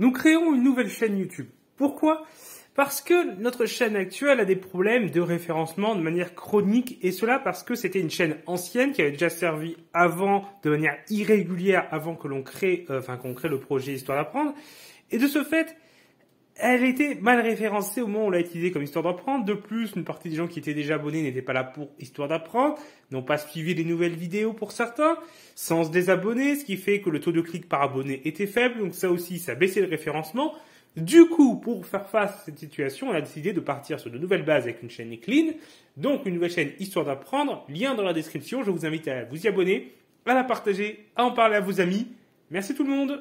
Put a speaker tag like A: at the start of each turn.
A: Nous créons une nouvelle chaîne YouTube. Pourquoi Parce que notre chaîne actuelle a des problèmes de référencement de manière chronique, et cela parce que c'était une chaîne ancienne qui avait déjà servi avant de manière irrégulière avant que l'on crée, euh, enfin qu'on crée le projet Histoire d'apprendre. Et de ce fait, elle était mal référencée au moment où on l'a utilisée comme histoire d'apprendre. De plus, une partie des gens qui étaient déjà abonnés n'étaient pas là pour histoire d'apprendre, n'ont pas suivi les nouvelles vidéos pour certains, sans se désabonner, ce qui fait que le taux de clic par abonné était faible. Donc ça aussi, ça baissait le référencement. Du coup, pour faire face à cette situation, on a décidé de partir sur de nouvelles bases avec une chaîne Clean, donc une nouvelle chaîne Histoire d'apprendre, lien dans la description, je vous invite à vous y abonner, à la partager, à en parler à vos amis. Merci tout le monde